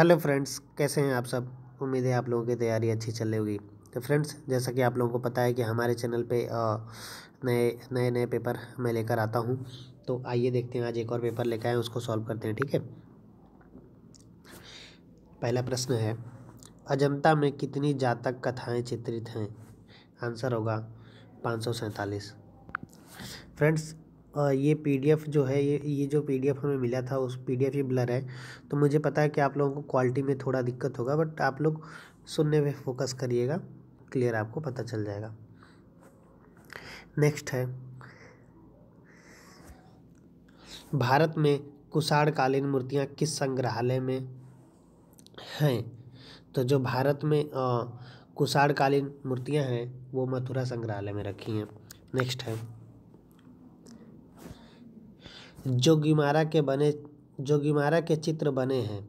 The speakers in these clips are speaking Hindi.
हेलो फ्रेंड्स कैसे हैं आप सब उम्मीद है आप लोगों की तैयारी अच्छी चल रही होगी तो फ्रेंड्स जैसा कि आप लोगों को पता है कि हमारे चैनल पे नए नए नए पेपर मैं लेकर आता हूँ तो आइए देखते हैं आज एक और पेपर लेकर आए उसको सॉल्व करते हैं ठीक है पहला प्रश्न है अजंता में कितनी जातक कथाएँ चित्रित हैं आंसर होगा पाँच फ्रेंड्स ये पीडीएफ जो है ये ये जो पीडीएफ हमें मिला था उस पीडीएफ ही ब्लर है तो मुझे पता है कि आप लोगों को क्वालिटी में थोड़ा दिक्कत होगा बट आप लोग सुनने में फोकस करिएगा क्लियर आपको पता चल जाएगा नेक्स्ट है भारत में कुषाणकालीन मूर्तियाँ किस संग्रहालय में हैं तो जो भारत में कुषाणकालीन मूर्तियाँ हैं वो मथुरा संग्रहालय में रखी हैं नेक्स्ट है जोगीमारा के बने जोगीमारा के चित्र बने हैं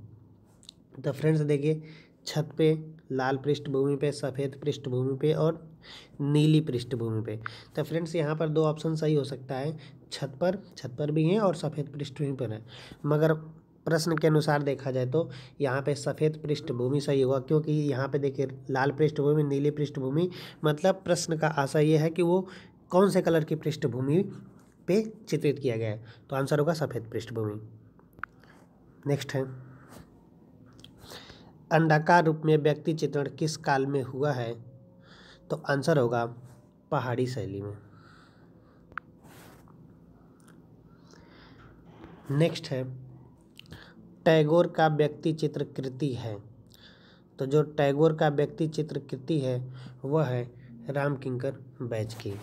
तो फ्रेंड्स देखिए छत पे लाल पृष्ठभूमि पे सफ़ेद पृष्ठभूमि पे और नीली पृष्ठभूमि पे तो फ्रेंड्स यहाँ पर दो ऑप्शन सही हो सकता है छत पर छत पर भी हैं और सफ़ेद पृष्ठभूमि पर है मगर प्रश्न के अनुसार देखा जाए तो यहाँ पे सफ़ेद पृष्ठभूमि सही होगा क्योंकि यहाँ पे देखिए लाल पृष्ठभूमि नीली पृष्ठभूमि मतलब प्रश्न का आशा ये है कि वो कौन से कलर की पृष्ठभूमि पे चित्रित किया गया है तो आंसर होगा सफ़ेद पृष्ठभूमि नेक्स्ट है अंडाकार रूप में व्यक्ति चित्रण किस काल में हुआ है तो आंसर होगा पहाड़ी शैली में नेक्स्ट है टैगोर का व्यक्ति चित्र कृति है तो जो टैगोर का व्यक्ति चित्र कृति है वह है रामकिंकर बैज की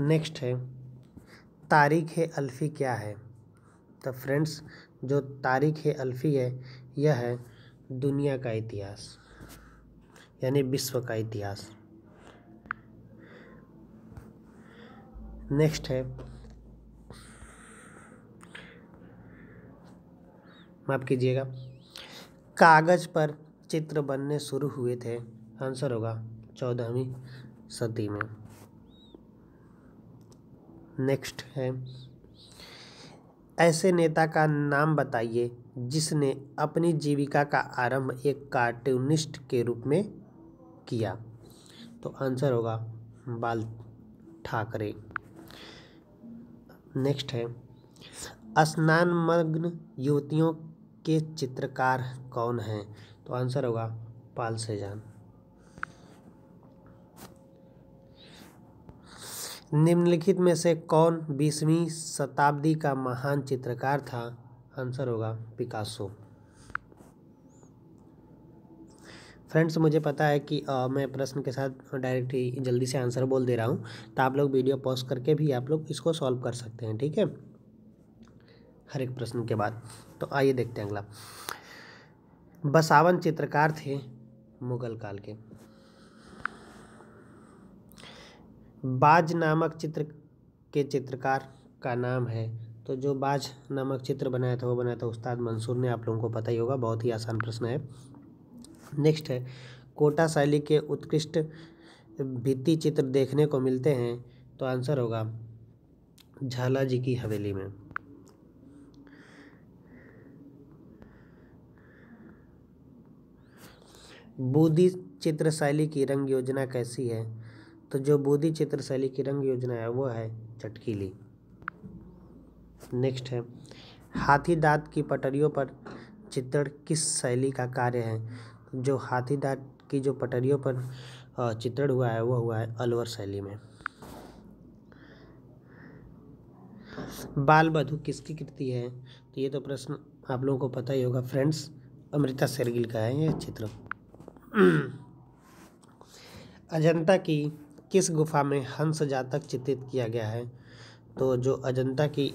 नेक्स्ट है तारीख़ अल्फ़ी क्या है तो फ्रेंड्स जो तारीख़ अल्फ़ी है यह है दुनिया का इतिहास यानी विश्व का इतिहास नेक्स्ट है माफ़ कीजिएगा कागज़ पर चित्र बनने शुरू हुए थे आंसर होगा चौदहवीं सदी में नेक्स्ट है ऐसे नेता का नाम बताइए जिसने अपनी जीविका का आरंभ एक कार्टूनिस्ट के रूप में किया तो आंसर होगा बाल ठाकरे नेक्स्ट है स्नान मग्न युवतियों के चित्रकार कौन हैं तो आंसर होगा पाल सेजान निम्नलिखित में से कौन बीसवीं शताब्दी का महान चित्रकार था आंसर होगा पिकासो फ्रेंड्स मुझे पता है कि आ, मैं प्रश्न के साथ डायरेक्ट ही जल्दी से आंसर बोल दे रहा हूँ तो आप लोग वीडियो पॉज करके भी आप लोग इसको सॉल्व कर सकते हैं ठीक है हर एक प्रश्न के बाद तो आइए देखते हैं अगला बसावन चित्रकार थे मुगल काल के बाज नामक चित्र के चित्रकार का नाम है तो जो बाज नामक चित्र बनाया था वो बनाया था उस्ताद मंसूर ने आप लोगों को पता ही होगा बहुत ही आसान प्रश्न है नेक्स्ट है कोटा शैली के उत्कृष्ट भित्ति चित्र देखने को मिलते हैं तो आंसर होगा झाला जी की हवेली में बूदी चित्र शैली की रंग योजना कैसी है तो जो बूदी चित्रशैली की रंग योजना है वो है चटकीली नेक्स्ट है हाथी दांत की पटरियों पर चित्रण किस शैली का कार्य है जो हाथी दांत की जो पटरियों पर चित्रण हुआ है वो हुआ है अलवर शैली में बाल बधु किसकी कृति है तो ये तो प्रश्न आप लोगों को पता ही होगा फ्रेंड्स अमृता शेरगिल का है ये चित्र अजंता की किस गुफा में हंस जातक चित्रित किया गया है तो जो अजंता की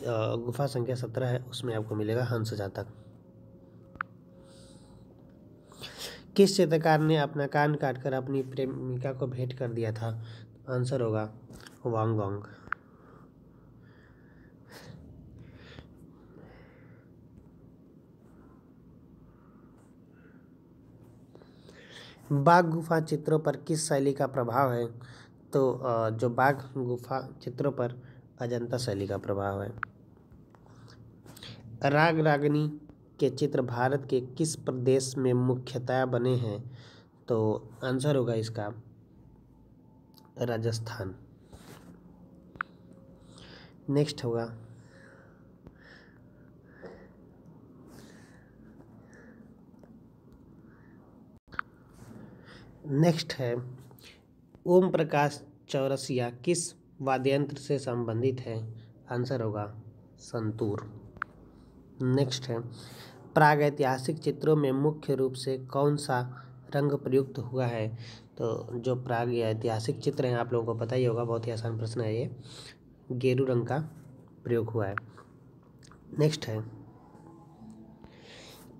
गुफा संख्या सत्रह है उसमें आपको मिलेगा हंस जातक किस चित्रकार ने अपना कान काटकर अपनी प्रेमिका को भेंट कर दिया था आंसर होगा वांग वांग बाघ गुफा चित्रों पर किस शैली का प्रभाव है तो जो बाघ गुफा चित्रों पर अजंता शैली का प्रभाव है राग रागनी के चित्र भारत के किस प्रदेश में मुख्यतया बने हैं तो आंसर होगा इसका राजस्थान नेक्स्ट होगा नेक्स्ट है ओम प्रकाश चौरसिया किस वाद्यंत्र से संबंधित है आंसर होगा संतूर नेक्स्ट है प्रागैतिहासिक चित्रों में मुख्य रूप से कौन सा रंग प्रयुक्त हुआ है तो जो प्राग ऐतिहासिक चित्र हैं आप लोगों को पता ही होगा बहुत ही आसान प्रश्न है ये गेरू रंग का प्रयोग हुआ है नेक्स्ट है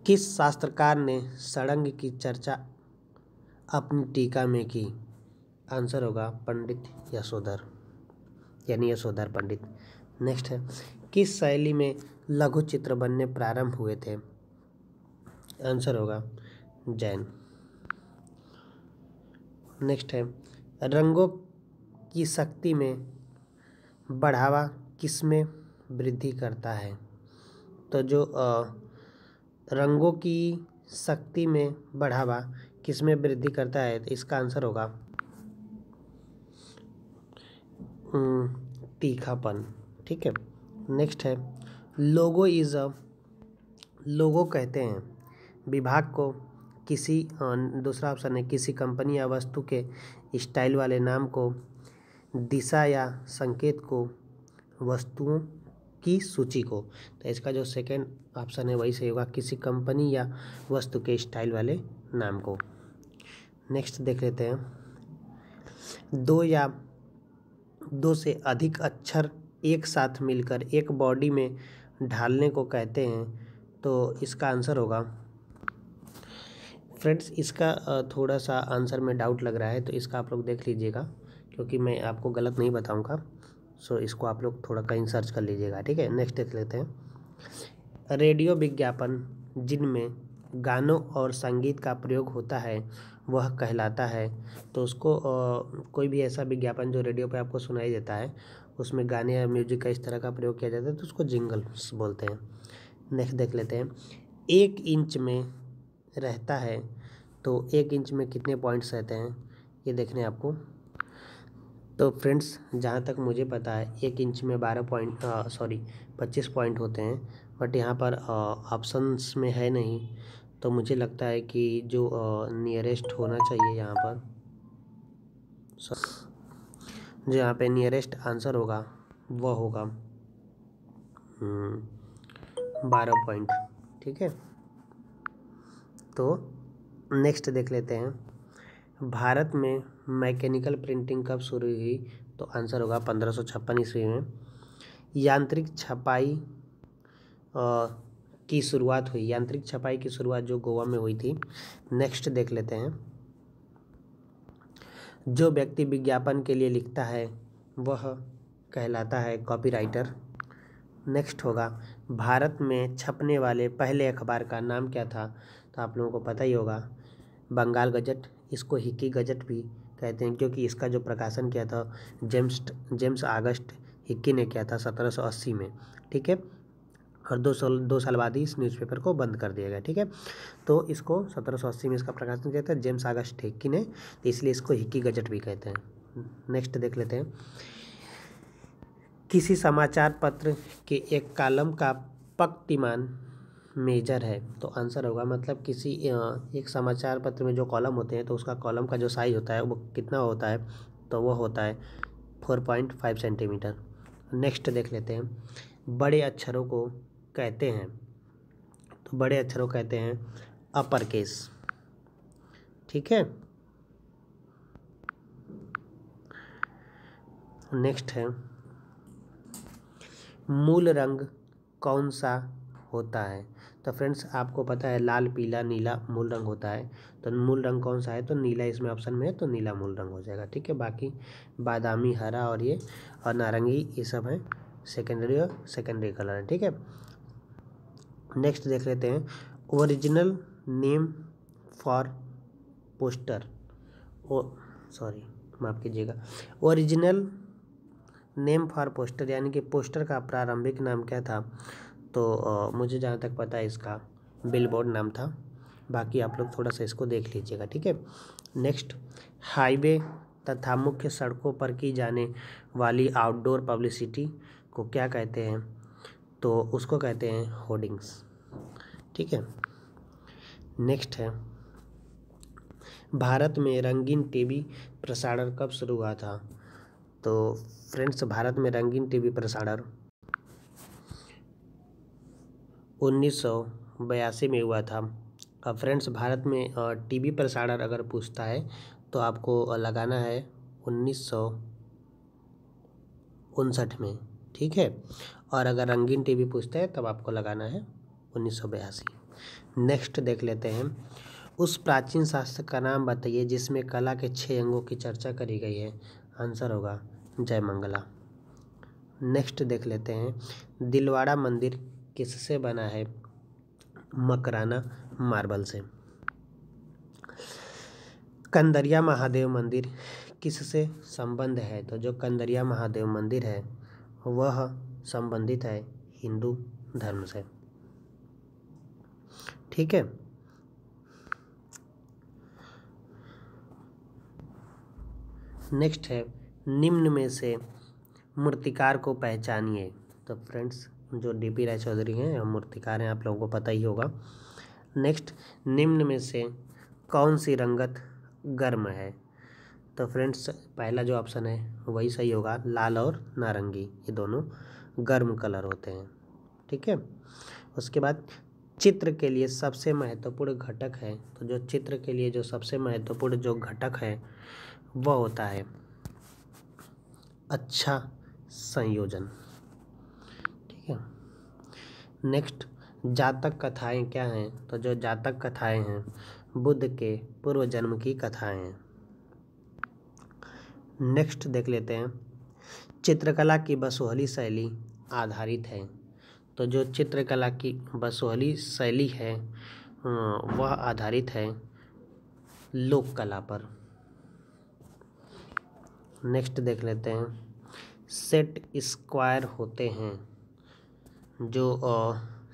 किस शास्त्रकार ने सड़ंग की चर्चा अपनी टीका में की आंसर होगा पंडित यशोधर यानी यशोधर पंडित नेक्स्ट है किस शैली में लघु चित्र बनने प्रारंभ हुए थे आंसर होगा जैन नेक्स्ट है रंगों की शक्ति में बढ़ावा किस में वृद्धि करता है तो जो रंगों की शक्ति में बढ़ावा किस में वृद्धि करता है तो इसका आंसर होगा हम्म, तीखापन ठीक है नेक्स्ट है लोगो इज़ अ लोगो कहते हैं विभाग को किसी दूसरा ऑप्शन है किसी कंपनी या वस्तु के स्टाइल वाले नाम को दिशा या संकेत को वस्तुओं की सूची को तो इसका जो सेकेंड ऑप्शन है वही सही होगा किसी कंपनी या वस्तु के स्टाइल वाले नाम को नेक्स्ट देख लेते हैं दो या दो से अधिक अक्षर एक साथ मिलकर एक बॉडी में ढालने को कहते हैं तो इसका आंसर होगा फ्रेंड्स इसका थोड़ा सा आंसर में डाउट लग रहा है तो इसका आप लोग देख लीजिएगा क्योंकि मैं आपको गलत नहीं बताऊंगा सो इसको आप लोग थोड़ा कहीं सर्च कर लीजिएगा ठीक है नेक्स्ट देख लेते हैं रेडियो विज्ञापन जिनमें गानों और संगीत का प्रयोग होता है वह कहलाता है तो उसको कोई भी ऐसा विज्ञापन जो रेडियो पर आपको सुनाई देता है उसमें गाने या म्यूजिक का इस तरह का प्रयोग किया जाता है तो उसको जिंगल्स बोलते हैं नेक्स्ट देख लेते हैं एक इंच में रहता है तो एक इंच में कितने पॉइंट्स रहते हैं ये देखने आपको तो फ्रेंड्स जहाँ तक मुझे पता है एक इंच में बारह पॉइंट सॉरी पच्चीस पॉइंट होते हैं बट यहाँ पर ऑप्शंस में है नहीं तो मुझे लगता है कि जो नियरेस्ट होना चाहिए यहाँ पर जो यहाँ पे नियरेस्ट आंसर होगा वह होगा हम्म, बारह पॉइंट ठीक है तो नेक्स्ट देख लेते हैं भारत में मैकेनिकल प्रिंटिंग कब शुरू हुई तो आंसर होगा पंद्रह सौ छप्पन ईस्वी में यांत्रिक छपाई की शुरुआत हुई यांत्रिक छपाई की शुरुआत जो गोवा में हुई थी नेक्स्ट देख लेते हैं जो व्यक्ति विज्ञापन के लिए लिखता है वह कहलाता है कॉपीराइटर नेक्स्ट होगा भारत में छपने वाले पहले अखबार का नाम क्या था तो आप लोगों को पता ही होगा बंगाल गजट इसको हिकी गजट भी कहते हैं क्योंकि इसका जो प्रकाशन किया था जेम्स जेम्स आगस्ट हिक्की ने किया था 1780 में ठीक है और दो साल दो साल बाद ही इस न्यूज़पेपर को बंद कर दिया गया ठीक है तो इसको सत्रह में इसका प्रकाशन किया था जेम्स आगस्ट हिक्की ने तो इसलिए इसको हिक्की गजट भी कहते हैं नेक्स्ट देख लेते हैं किसी समाचार पत्र के एक कालम का पक्तिमान मेजर है तो आंसर होगा मतलब किसी एक समाचार पत्र में जो कॉलम होते हैं तो उसका कॉलम का जो साइज होता है वो कितना होता है तो वो होता है four point five centimetre next देख लेते हैं बड़े अक्षरों को कहते हैं तो बड़े अक्षरों कहते हैं अपर केस ठीक है नेक्स्ट है मूल रंग कौन सा होता है तो फ्रेंड्स आपको पता है लाल पीला नीला मूल रंग होता है तो मूल रंग कौन सा है तो नीला इसमें ऑप्शन में है तो नीला मूल रंग हो जाएगा ठीक है बाकी बादामी हरा और ये और नारंगी ये सब है सेकेंडरी और सेकेंडरी कलर है ठीक है नेक्स्ट देख लेते हैं original name for poster oh sorry माफ़ कीजिएगा ओरिजिनल नेम फॉर पोस्टर यानी कि पोस्टर का प्रारंभिक नाम क्या था तो आ, मुझे जहाँ तक पता है इसका बिलबोर्ड नाम था बाकी आप लोग थोड़ा सा इसको देख लीजिएगा ठीक है नेक्स्ट हाईवे तथा मुख्य सड़कों पर की जाने वाली आउटडोर पब्लिसिटी को क्या कहते हैं तो उसको कहते हैं होर्डिंग्स ठीक है नेक्स्ट है भारत में रंगीन टीवी प्रसारण कब शुरू हुआ था तो फ्रेंड्स भारत में रंगीन टीवी प्रसारण उन्नीस में हुआ था अब फ्रेंड्स भारत में टीवी प्रसारण अगर पूछता है तो आपको लगाना है उन्नीस में ठीक है और अगर रंगीन टीवी पूछते हैं तब आपको लगाना है उन्नीस नेक्स्ट देख लेते हैं उस प्राचीन शास्त्र का नाम बताइए जिसमें कला के छः अंगों की चर्चा करी गई है आंसर होगा जय मंगला नेक्स्ट देख लेते हैं दिलवाड़ा मंदिर किससे बना है मकराना मार्बल से कंदरिया महादेव मंदिर किससे संबंध है तो जो कंदरिया महादेव मंदिर है वह संबंधित है हिंदू धर्म से ठीक है नेक्स्ट है निम्न में से मूर्तिकार को पहचानिए तो फ्रेंड्स जो डी पी राय चौधरी हैं मूर्तिकार हैं आप लोगों को पता ही होगा नेक्स्ट निम्न में से कौन सी रंगत गर्म है तो फ्रेंड्स पहला जो ऑप्शन है वही सही होगा लाल और नारंगी ये दोनों गर्म कलर होते हैं ठीक है उसके बाद चित्र के लिए सबसे महत्वपूर्ण घटक है तो जो चित्र के लिए जो सबसे महत्वपूर्ण जो घटक है वह होता है अच्छा संयोजन ठीक है नेक्स्ट जातक कथाएं क्या हैं तो जो जातक कथाएं हैं बुद्ध के पूर्व जन्म की कथाएं हैं नेक्स्ट देख लेते हैं चित्रकला की बसोहली शैली आधारित है तो जो चित्रकला की बसोहली शैली है वह आधारित है लोक कला पर नेक्स्ट देख लेते हैं सेट स्क्वायर होते हैं जो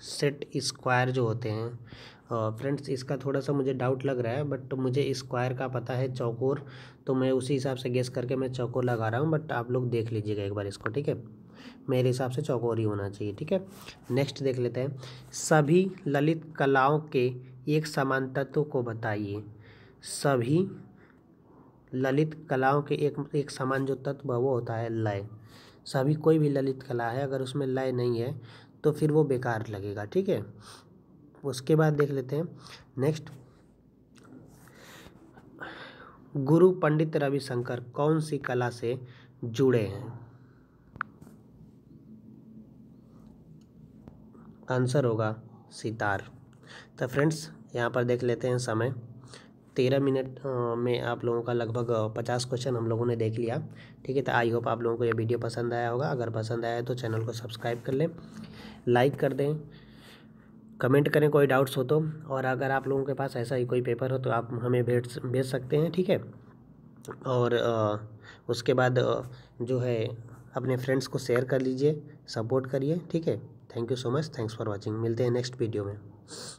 सेट स्क्वायर जो होते हैं फ्रेंड्स इसका थोड़ा सा मुझे डाउट लग रहा है बट मुझे स्क्वायर का पता है चौकोर तो मैं उसी हिसाब से गेस करके मैं चौकोर लगा रहा हूँ बट आप लोग देख लीजिएगा एक बार इसको ठीक है मेरे हिसाब से चौकोर ही होना चाहिए ठीक है नेक्स्ट देख लेते हैं सभी ललित कलाओं के एक समान तत्व को बताइए सभी ललित कलाओं के एक एक समान जो तत्व है वो होता है लय सभी कोई भी ललित कला है अगर उसमें लय नहीं है तो फिर वो बेकार लगेगा ठीक है उसके बाद देख लेते हैं नेक्स्ट गुरु पंडित रविशंकर कौन सी कला से जुड़े हैं आंसर होगा सितार तो फ्रेंड्स यहाँ पर देख लेते हैं समय तेरह मिनट में आप लोगों का लगभग पचास क्वेश्चन हम लोगों ने देख लिया ठीक है तो आई होप आप लोगों को यह वीडियो पसंद आया होगा अगर पसंद आया तो चैनल को सब्सक्राइब कर लें लाइक कर दें कमेंट करें कोई डाउट्स हो तो और अगर आप लोगों के पास ऐसा ही कोई पेपर हो तो आप हमें भेज भेज सकते हैं ठीक है और उसके बाद जो है अपने फ्रेंड्स को शेयर कर लीजिए सपोर्ट करिए ठीक है thank you so much thanks for watching मिलते हैं नेक्स्ट वीडियो में